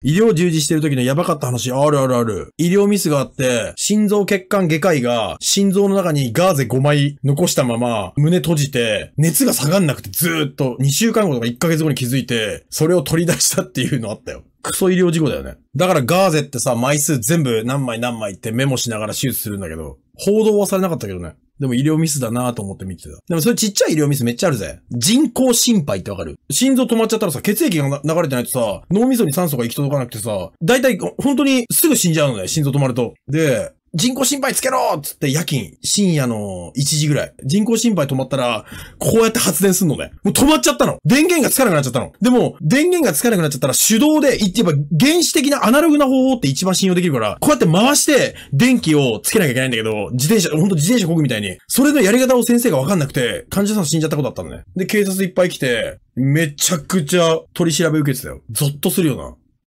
医療従事してる時のやばかった話、あるあるある。医療ミスがあって、心臓血管外科医が、心臓の中にガーゼ5枚残したまま、胸閉じて、熱が下がんなくてずーっと、2週間後とか1ヶ月後に気づいて、それを取り出したっていうのあったよ。クソ医療事故だよね。だからガーゼってさ、枚数全部何枚何枚ってメモしながら手術するんだけど、報道はされなかったけどね。でも医療ミスだなと思って見てた。でもそれちっちゃい医療ミスめっちゃあるぜ。人工心肺ってわかる心臓止まっちゃったらさ、血液が流れてないとさ、脳みそに酸素が行き届かなくてさ、大体本当にすぐ死んじゃうのね、心臓止まると。で、人工心肺つけろっつって夜勤、深夜の1時ぐらい。人工心肺止まったら、こうやって発電すんのね。もう止まっちゃったの。電源がつかなくなっちゃったの。でも、電源がつかなくなっちゃったら手動で、やっぱ原始的なアナログな方法って一番信用できるから、こうやって回して電気をつけなきゃいけないんだけど、自転車、ほんと自転車こぐみたいに、それのやり方を先生がわかんなくて、患者さん死んじゃったことあったのね。で、警察いっぱい来て、めちゃくちゃ取り調べ受けてたよ。ゾッとするよな。